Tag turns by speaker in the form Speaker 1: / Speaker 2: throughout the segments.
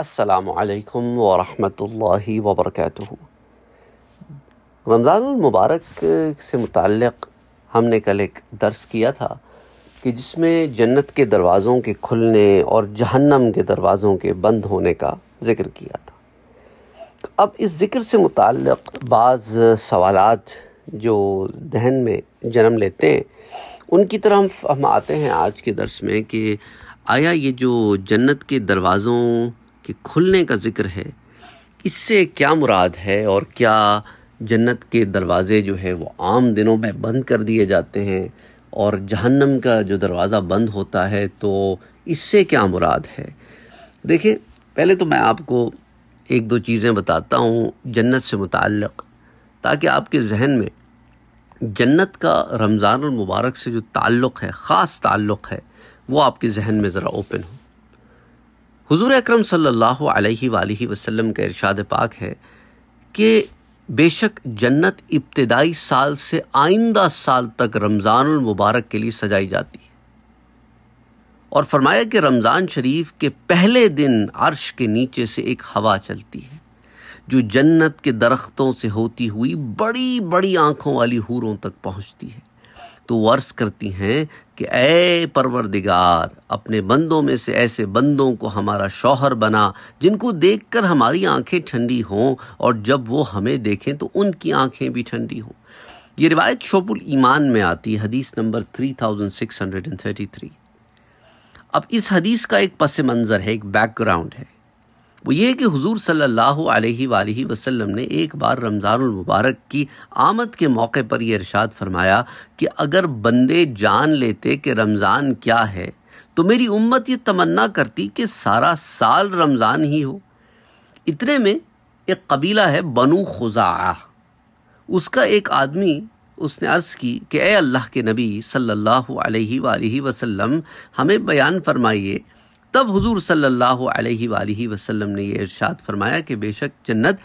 Speaker 1: असलकम वरहि वबरक रमज़ानमबारक से मुतक़ हमने कल एक दर्स किया था कि जिसमें जन्नत के दरवाज़ों के खुलने और जहन्नम के दरवाज़ों के बंद होने का ज़िक्र किया था अब इस ज़िक्र से मुतक़ बाज़ सवाल जो दहन में जन्म लेते हैं उनकी तरह हम हम आते हैं आज के दर्स में कि आया ये जो जन्नत के दरवाज़ों कि खुलने का ज़िक्र है इससे क्या मुराद है और क्या जन्नत के दरवाज़े जो है वो आम दिनों में बंद कर दिए जाते हैं और जहन्नम का जो दरवाज़ा बंद होता है तो इससे क्या मुराद है देखिए पहले तो मैं आपको एक दो चीज़ें बताता हूँ जन्नत से मुतक़ ताकि आपके जहन में जन्नत का रमज़ान मुबारक से जो ताल्लुक़ है ख़ास ताल्लुक़ है वो आपके जहन में ज़रा ओपन हो हुजूर अकरम सल्लल्लाहु अलैहि अलैहि वसल्लम का इरशाद पाक है कि बेशक जन्नत इब्तदाई साल से आइंदा साल तक रमज़ान मुबारक के लिए सजाई जाती है और फरमाया कि रमज़ान शरीफ के पहले दिन अर्श के नीचे से एक हवा चलती है जो जन्नत के दरख्तों से होती हुई बड़ी बड़ी आँखों वाली हूरों तक पहुँचती है तो वर्ष करती हैं कि ए परवरदिगार अपने बंदों में से ऐसे बंदों को हमारा शौहर बना जिनको देखकर हमारी आंखें ठंडी हों और जब वो हमें देखें तो उनकी आंखें भी ठंडी हों ये रिवायत शोपुल ईमान में आती है हदीस नंबर 3633 अब इस हदीस का एक पस मंज़र है एक बैकग्राउंड है वो ये कि हुजूर सल्लल्लाहु अलैहि वालैहि वसल्लम ने एक बार रमज़ानुल मुबारक की आमद के मौके पर यह इरशाद फरमाया कि अगर बंदे जान लेते कि रमज़ान क्या है तो मेरी उम्मत ये तमन्ना करती कि सारा साल रमज़ान ही हो इतने में एक कबीला है बनु खुजा उसका एक आदमी उसने अर्ज़ की कि ए अल्लाह के नबी सल्लल्लाहु अलैहि वालैहि वसल्लम हमें बयान फरमाइए तब हुजूर सल्लल्लाहु अलैहि वसल्लम ने यह इरशाद फरमाया कि बेशक जन्नत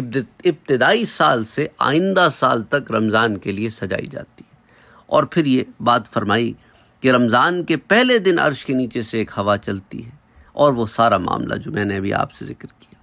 Speaker 1: इब्तदाई साल से आइंदा साल तक रमज़ान के लिए सजाई जाती है और फिर ये बात फरमाई कि रमज़ान के पहले दिन अर्श के नीचे से एक हवा चलती है और वो सारा मामला जो मैंने अभी आपसे जिक्र किया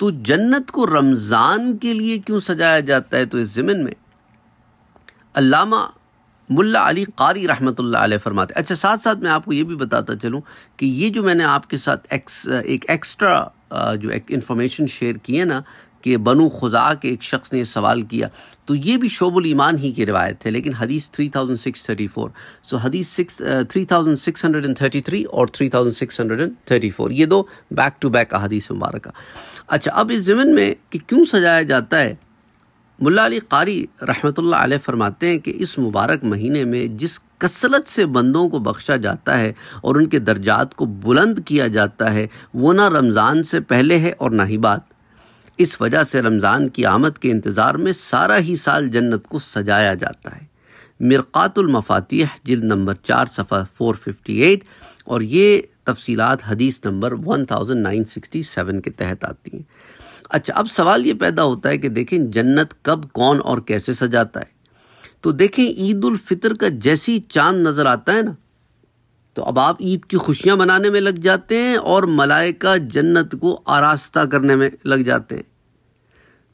Speaker 1: तो जन्नत को रमज़ान के लिए क्यों सजाया जाता है तो इस ज़मीन में अल्लामा मुल्ला अली कारी रहमत आल फरमाते अच्छा साथ साथ मैं आपको ये भी बताता चलूँ कि ये जो मैंने आपके साथ एक्स एक एक्स्ट्रा जो एक इन्फॉर्मेशन शेयर की है ना कि बनु खुजा के एक शख्स ने सवाल किया तो ये भी शोबुल ईमान ही की रवायत है लेकिन हदीस 3634 सो हदीस six three thousand six hundred and thirty three और three thousand six hundred and thirty four ये दो बैक टू बैक हदीस मुबारक अच्छा अब इस ज़मीन में कि क्यों सजाया जाता है मुल्ला अली कारी रहमतुल्लाह अलैह फरमाते हैं कि इस मुबारक महीने में जिस कसरत से बंदों को बख्शा जाता है और उनके दर्जात को बुलंद किया जाता है वो ना रमज़ान से पहले है और ना ही बात इस वजह से रमज़ान की आमद के इंतज़ार में सारा ही साल जन्नत को सजाया जाता है मफ़ातिह जिल्द नंबर चार सफ़ा फोर फिफ्टी एट और ये तफसीलात हदीस number one thousand nine sixty seven के तहत आती हैं अच्छा अब सवाल ये पैदा होता है कि देखें जन्नत कब कौन और कैसे सजाता है तो देखें ईद उल फितर का जैसी चांद नज़र आता है ना तो अब आप ईद की खुशियाँ मनाने में लग जाते हैं और मलाइका जन्नत को आरास्ता करने में लग जाते हैं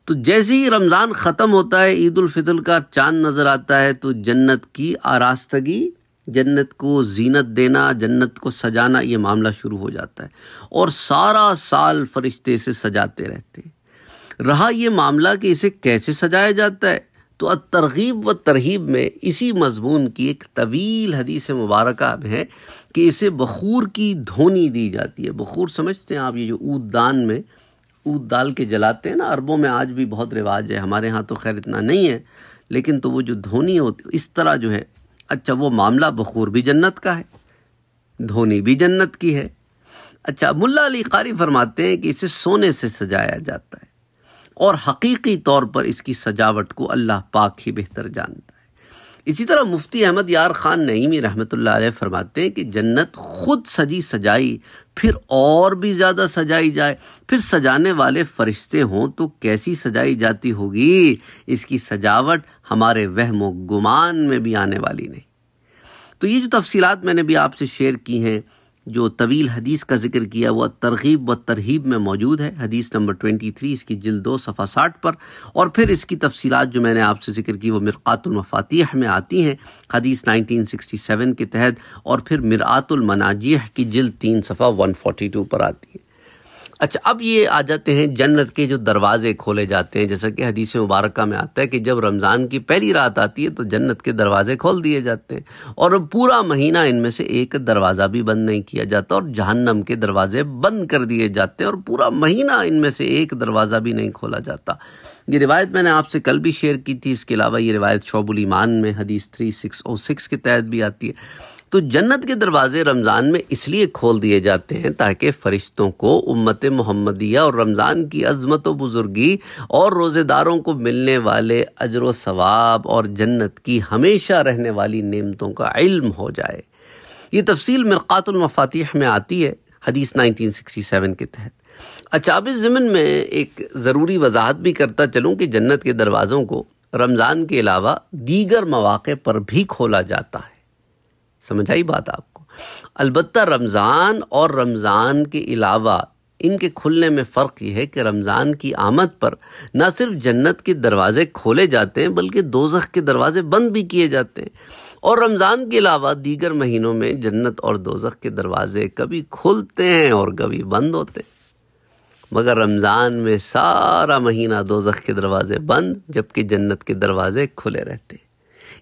Speaker 1: तो जैसे ही रमज़ान ख़त्म होता है ईद उल फितर का चांद नज़र आता है तो जन्नत की आरास्तगी जन्नत को जीनत देना जन्नत को सजाना ये मामला शुरू हो जाता है और सारा साल फरिश्ते इसे सजाते रहते हैं रहा ये मामला कि इसे कैसे सजाया जाता है तो तरगीब व तरहीब में इसी मजमून की एक तवील हदीस मुबारक है कि इसे बखूर की धोनी दी जाती है बखूर समझते हैं आप ये जो ऊद दान में ऊद दाल के जलाते हैं ना अरबों में आज भी बहुत रिवाज है हमारे यहाँ तो खैर इतना नहीं है लेकिन तो वो जो धोनी होती इस तरह जो है अच्छा वो मामला बखूर भी जन्नत का है धोनी भी जन्नत की है अच्छा मुल्ला अली कारी फरमाते हैं कि इसे सोने से सजाया जाता है और हकीकी तौर पर इसकी सजावट को अल्लाह पाक ही बेहतर जानता है इसी तरह मुफ्ती अहमद यार ख़ान नईमी रहमत फरमाते हैं कि जन्नत खुद सजी सजाई फिर और भी ज़्यादा सजाई जाए फिर सजाने वाले फरिश्ते हों तो कैसी सजाई जाती होगी इसकी सजावट हमारे वहम गुमान में भी आने वाली नहीं तो ये जो तफसीत मैंने भी आपसे शेयर की हैं जो तवील हदीस का जिक्र किया वह तरगीब व तरहीब में मौजूद है हदीस नंबर ट्वेंटी थ्री इसकी जिल दो सफ़ा साठ पर और फिर इसकी तफसीत जो मैंने आपसे जिक्र की वह मफ़ातीह में आती हैं हदीस नाइनटीन सिक्सटी सेवन के तहत और फिर मरातुलमनाजीह की जिल तीन सफ़ा वन फोटी टू पर आती है अच्छा अब ये आ जाते हैं जन्नत के जो दरवाजे खोले जाते हैं जैसा कि हदीस मुबारक में आता है कि जब रमज़ान की पहली रात आती है तो जन्नत के दरवाजे खोल दिए जाते हैं और पूरा महीना इनमें से एक दरवाज़ा भी बंद नहीं किया जाता और जहन्नम के दरवाजे बंद कर दिए जाते हैं और पूरा महीना इनमें से एक दरवाज़ा भी नहीं खोला जाता ये रिवायत मैंने आपसे कल भी शेयर की थी इसके अलावा ये रिवायत शोबुल ईमान में हदीस थ्री सिक्स ओ सिक्स के तहत भी आती है तो जन्नत के दरवाज़े रमज़ान में इसलिए खोल दिए जाते हैं ताकि फ़रिश्तों को उम्मत मोहम्मदिया और रमज़ान की अजमत व बुज़ुर्गी और रोज़ेदारों को मिलने वाले अजर व सवाब और जन्नत की हमेशा रहने वाली नेमतों का इल्म हो जाए ये तफसील मरक़ातुलमफातिह में आती है हदीस 1967 के तहत अचाब ज़मन में एक ज़रूरी वजाहत भी करता चलूँ कि जन्नत के दरवाज़ों को रमज़ान के अलावा दीगर मौाक़ पर भी खोला जाता है समझ आई बात आपको अलबत् रमज़ान और रमज़ान के अलावा इनके खुलने में फ़र्क यह है कि रमज़ान की आमद पर न सिर्फ जन्नत के दरवाज़े खोले जाते हैं बल्कि दोजख के दरवाज़े बंद भी किए जाते हैं और रमज़ान के अलावा दीगर महीनों में जन्नत और दोजख के दरवाज़े कभी खुलते हैं और कभी बंद होते हैं मगर रमज़ान में सारा महीना दोजख के दरवाज़े बंद जबकि जन्नत के दरवाज़े खुले रहते हैं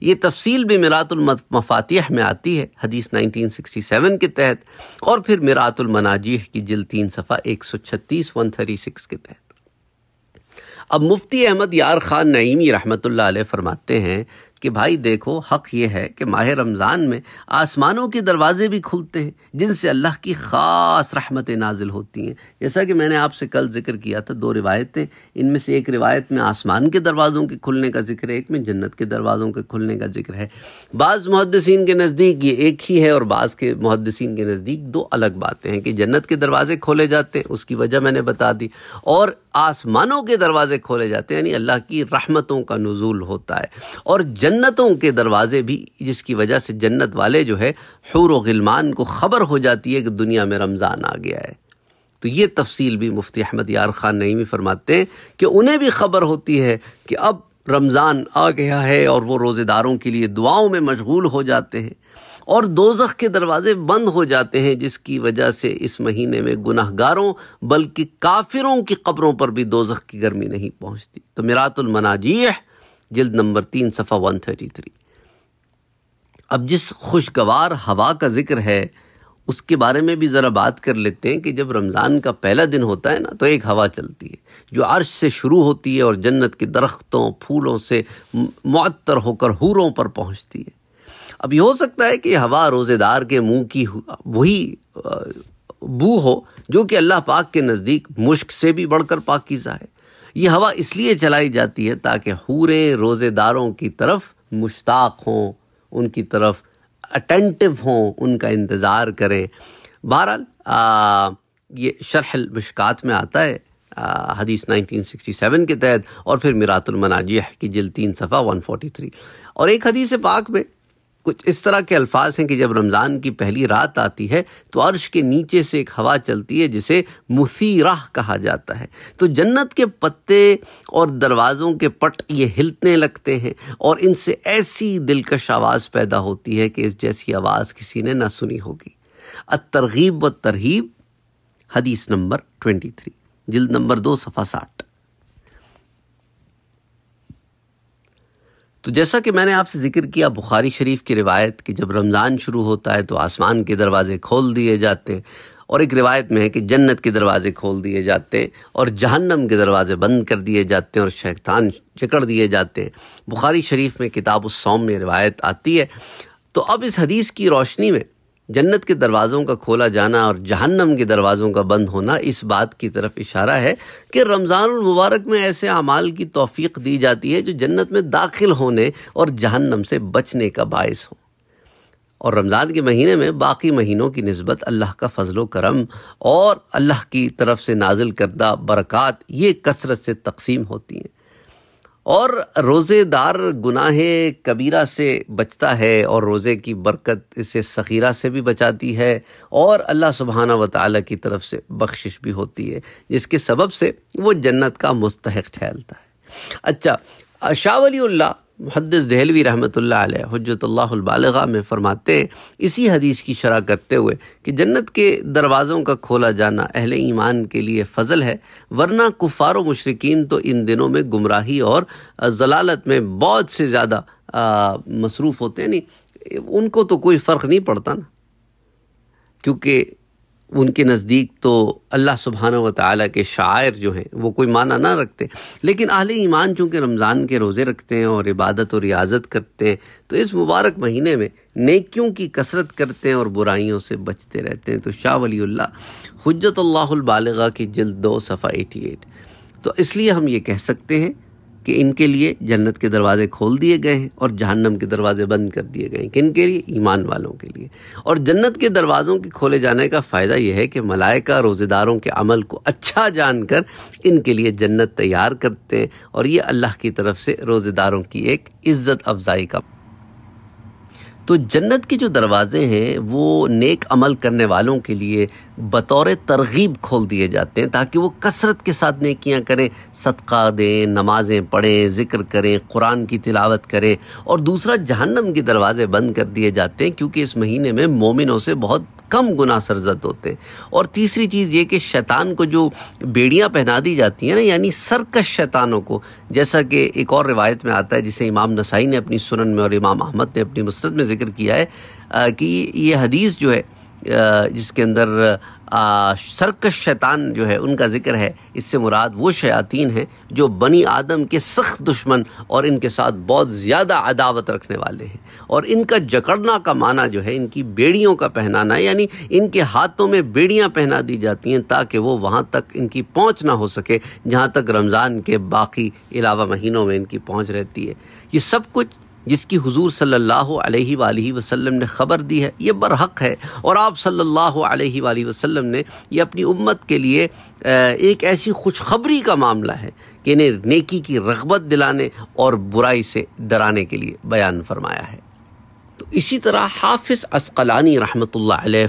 Speaker 1: ये तफसील भी मरातुलमफातिह में आती है हदीस 1967 के तहत और फिर मरातुलमनाजीह की जिल तीन सफ़ा एक सौ छत्तीस वन थर्टी सिक्स के तहत अब मुफ्ती अहमद यार ख़ान नईमी रहमत फ़रमाते हैं कि भाई देखो हक ये है कि माह रमज़ान में आसमानों के दरवाज़े भी खुलते हैं जिनसे अल्लाह की ख़ास रहमतें नाजिल होती हैं जैसा कि मैंने आपसे कल जिक्र किया था दो रिवायतें इनमें से एक रिवायत में आसमान के दरवाज़ों के खुलने का जिक्र है एक में जन्नत के दरवाज़ों के खुलने का जिक्र है बाज़ मुहदसिन के नज़दीक ये एक ही है और बाज़ के मुहदसिन के नज़दीक दो अलग बातें हैं कि जन्नत के दरवाज़े खोले जाते हैं उसकी वजह मैंने बता दी और आसमानों के दरवाजे खोले जाते हैं यानी अल्लाह की रहमतों का नजूल होता है और जन्नतों के दरवाजे भी जिसकी वजह से जन्नत वाले जो है हूर गिलमान को ख़बर हो जाती है कि दुनिया में रमज़ान आ गया है तो ये तफसील भी मुफ्ती अहमद यार खान नईमी फरमाते हैं कि उन्हें भी ख़बर होती है कि अब रमज़ान आ गया है और वो रोज़ेदारों के लिए दुआओं में मशगूल हो जाते हैं और दोजख के दरवाजे बंद हो जाते हैं जिसकी वजह से इस महीने में गुनाहगारों बल्कि काफिरों की कब्रों पर भी दोजख की गर्मी नहीं पहुंचती तो मिरातुल मनाजीह जल्द नंबर तीन सफ़ा वन थर्टी थ्री अब जिस खुशगवार हवा का जिक्र है उसके बारे में भी ज़रा बात कर लेते हैं कि जब रमज़ान का पहला दिन होता है ना तो एक हवा चलती है जो अर्श से शुरू होती है और जन्नत के दरख्तों फूलों से मअतर होकर हूरों पर पहुंचती है अब ये हो सकता है कि हवा रोज़ेदार के मुंह की वही बू हो जो कि अल्लाह पाक के नज़दीक मुश्क से भी बढ़कर पाकिज़ा है ये हवा इसलिए चलाई जाती है ताकि हूरे रोज़ेदारों की तरफ मुश्ताक हों उनकी तरफ अटेंटिव हों उनका इंतज़ार करें बहरहाल ये शरहल मुश्कात में आता है हदीस 1967 के तहत और फिर मनाजिया की जिल तीन सफ़ा 143 और एक हदीस पाक में कुछ इस तरह के अल्फाज हैं कि जब रमज़ान की पहली रात आती है तो अर्श के नीचे से एक हवा चलती है जिसे मुसीराह कहा जाता है तो जन्नत के पत्ते और दरवाज़ों के पट ये हिलने लगते हैं और इनसे ऐसी दिलकश आवाज़ पैदा होती है कि इस जैसी आवाज़ किसी ने ना सुनी होगी अतरगीब व तरहीब हदीस नंबर ट्वेंटी थ्री जिल्द नंबर दो सफ़ा साठ तो जैसा कि मैंने आपसे जिक्र किया बुखारी शरीफ की रिवायत कि जब रमज़ान शुरू होता है तो आसमान के दरवाज़े खोल दिए जाते हैं और एक रिवायत में है कि जन्नत के दरवाज़े खोल दिए जाते हैं और जहन्नम के दरवाज़े बंद कर दिए जाते हैं और शैतान जकड़ दिए जाते हैं बुखारी शरीफ में किताब उस सौम में रिवायत आती है तो अब इस हदीस की रोशनी में जन्नत के दरवाज़ों का खोला जाना और जहन्नम के दरवाज़ों का बंद होना इस बात की तरफ इशारा है कि रमज़ान मुबारक में ऐसे अमाल की तोफ़ी दी जाती है जो जन्नत में दाखिल होने और जहन्नम से बचने का बायस हो और रमज़ान के महीने में बाकी महीनों की नस्बत अल्लाह का फजलो करम और अल्लाह की तरफ से नाजिल करदा बरक़ात ये कसरत से तकसीम होती हैं और रोज़ेदार गुनाह कबीरा से बचता है और रोज़े की बरकत इसे सखीरा से भी बचाती है और अल्लाह सुबहाना व ताली की तरफ से बख्शिश भी होती है जिसके सबब से वो जन्नत का मुस्तक ठहरता है अच्छा शाह वली मुहदस दहलवी रहमतुल्लाह अलैह में फ़रमाते हैं इसी हदीस की शरह करते हुए कि जन्नत के दरवाज़ों का खोला जाना अहल ईमान के लिए फ़जल है वरना कुफ़ार मशरकिन तो इन दिनों में गुमराही और जलालत में बहुत से ज़्यादा मसरूफ़ होते हैं नहीं उनको तो कोई फ़र्क नहीं पड़ता ना क्योंकि उनके नज़दीक तो अल्लाह सुबहान व ताली के शायर जो हैं वो कोई माना ना रखते लेकिन अहल ईमान चूँकि रमज़ान के रोज़े रखते हैं और इबादत और रियाजत करते हैं तो इस मुबारक महीने में नेकियों की कसरत करते हैं और बुराइयों से बचते रहते हैं तो शाह वली हजरत बालगा की जल्द दो सफ़ा एटी एट तो इसलिए हम ये कह सकते हैं कि इनके लिए जन्नत के दरवाज़े खोल दिए गए हैं और जहन्नम के दरवाज़े बंद कर दिए गए हैं किन के लिए ईमान वालों के लिए और जन्नत के दरवाज़ों के खोले जाने का फ़ायदा यह है कि मलाइका रोज़ेदारों के अमल को अच्छा जानकर इनके लिए जन्नत तैयार करते हैं और ये अल्लाह की तरफ से रोज़ेदारों की एक इज़्ज़त अफजाई का तो जन्नत के जो दरवाज़े हैं वो नेक अमल करने वालों के लिए बतौर तरगीब खोल दिए जाते हैं ताकि वो कसरत के साथ नेकियां करें सदका दें नमाज़ें पढ़ें ज़िक्र करें कुरान की तिलावत करें और दूसरा जहन्नम के दरवाज़े बंद कर दिए जाते हैं क्योंकि इस महीने में मोमिनों से बहुत कम गुना सरजद होते हैं और तीसरी चीज़ ये कि शैतान को जो बेड़ियाँ पहना दी जाती हैं ना यानी सरकश शैतानों को जैसा कि एक और रिवायत में आता है जिसे इमाम नसाई ने अपनी सुनन में और इमाम अहमद ने अपनी मुस्रत में जिक्र किया है कि ये हदीस जो है जिसके अंदर सरकश शैतान जो है उनका जिक्र है इससे मुराद वो शयातीन हैं जो बनी आदम के सख्त दुश्मन और इनके साथ बहुत ज़्यादा अदावत रखने वाले हैं और इनका जकड़ना का माना जो है इनकी बेड़ियों का पहनाना यानी इनके हाथों में बेड़ियाँ पहना दी जाती हैं ताकि वो वहाँ तक इनकी पहुँच ना हो सके जहाँ तक रमज़ान के बाकी अलावा महीनों में इनकी पहुँच रहती है ये सब कुछ जिसकी हुजूर सल्लल्लाहु अलैहि वाली वसल्लम ने ख़बर दी है ये बरहक है और आप सल्लल्लाहु अलैहि वाली वसल्लम ने ये अपनी उम्मत के लिए एक ऐसी खुशखबरी का मामला है कि इन्हें नेकी की रगबत दिलाने और बुराई से डराने के लिए बयान फरमाया है इसी तरह हाफिज़ असकलानी रहमत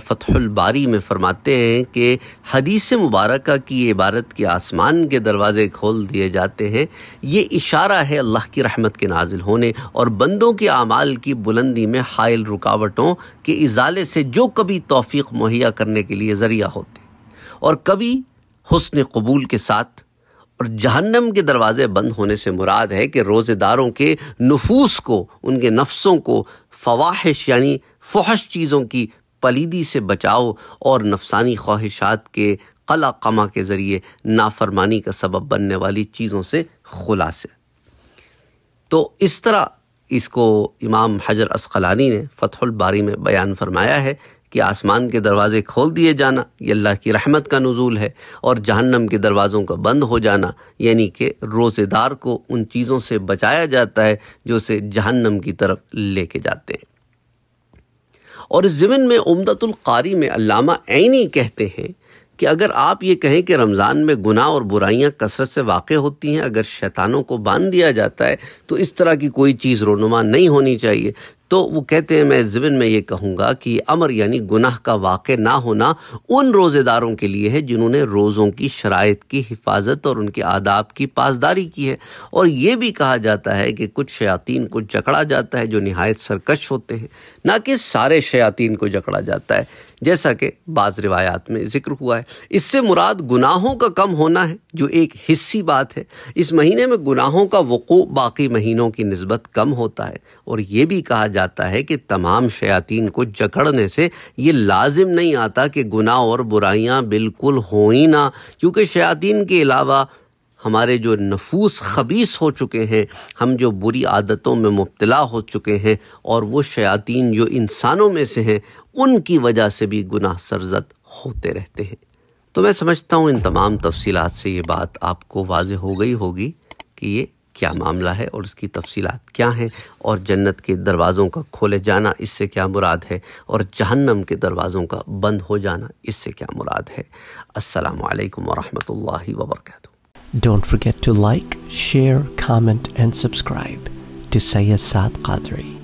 Speaker 1: फ़तहुलबारी में फ़रमाते हैं कि हदीस मुबारक की इबारत के आसमान के दरवाज़े खोल दिए जाते हैं ये इशारा है अल्लाह की रहमत के नाजिल होने और बंदों के अमाल की बुलंदी में हायल रुकावटों के इजाले से जो कभी तोफ़ी मुहैया करने के लिए ज़रिया होते और कभी हसन कबूल के साथ और जहन्नम के दरवाज़े बंद होने से मुराद है कि रोज़ेदारों के नफूस को उनके नफ्सों को फवाहिश यानी फहश चीज़ों की पलीदी से बचाओ और नफसानी ख्वाहिशात के कला कमा के ज़रिए नाफरमानी का सबब बनने वाली चीज़ों से खुलासे तो इस तरह इसको इमाम हजर असकलानी ने फ़तहुल बारी में बयान फरमाया है कि आसमान के दरवाज़े खोल दिए जाना ये अल्लाह की रहमत का नज़ूल है और जहन्नम के दरवाज़ों का बंद हो जाना यानी कि रोज़ेदार को उन चीज़ों से बचाया जाता है जो उसे जहन्नम की तरफ लेके जाते हैं और इस ज़मीन में उमदतुल कारी में अल्लामा ऐनी कहते हैं कि अगर आप ये कहें कि रमज़ान में गुनाह और बुराइयां कसरत से वाक़ होती हैं अगर शैतानों को बांध दिया जाता है तो इस तरह की कोई चीज़ रोनुमा नहीं होनी चाहिए तो वो कहते हैं मैं ज़िबन में ये कहूँगा कि अमर यानी गुनाह का वाक़ ना होना उन रोज़ेदारों के लिए है जिन्होंने रोज़ों की शराइ की हिफाजत और उनके आदाब की पासदारी की है और ये भी कहा जाता है कि कुछ शयातीन को जकड़ा जाता है जो नहायत सरकश होते हैं ना कि सारे शयातीन को जकड़ा जाता है जैसा कि बाज़ रिवायात में ज़िक्र हुआ है इससे मुराद गुनाहों का कम होना है जो एक हिस्सी बात है इस महीने में गुनाहों का वक़ू बाकी महीनों की नस्बत कम होता है और ये भी कहा जाता है कि तमाम शयातीन को जकड़ने से ये लाजिम नहीं आता कि गुनाह और बुराइयाँ बिल्कुल हों ही ना क्योंकि शयातीन के अलावा हमारे जो नफूस खबीस हो चुके हैं हम जो बुरी आदतों में मुबतला हो चुके हैं और वो शयातीन जो इंसानों में से हैं उनकी वजह से भी गुनाह सरजद होते रहते हैं तो मैं समझता हूँ इन तमाम तफसीलात से ये बात आपको वाज हो गई होगी कि ये क्या मामला है और इसकी तफसीलात क्या हैं और जन्नत के दरवाज़ों का खोले जाना इससे क्या मुराद है और जहन्नम के दरवाज़ों का बंद हो जाना इससे क्या मुराद है अस्सलाम वालेकुम वरहमतुल्लाहि व बरकातहू don't forget to like share comment and subscribe to Syed Saad Qadri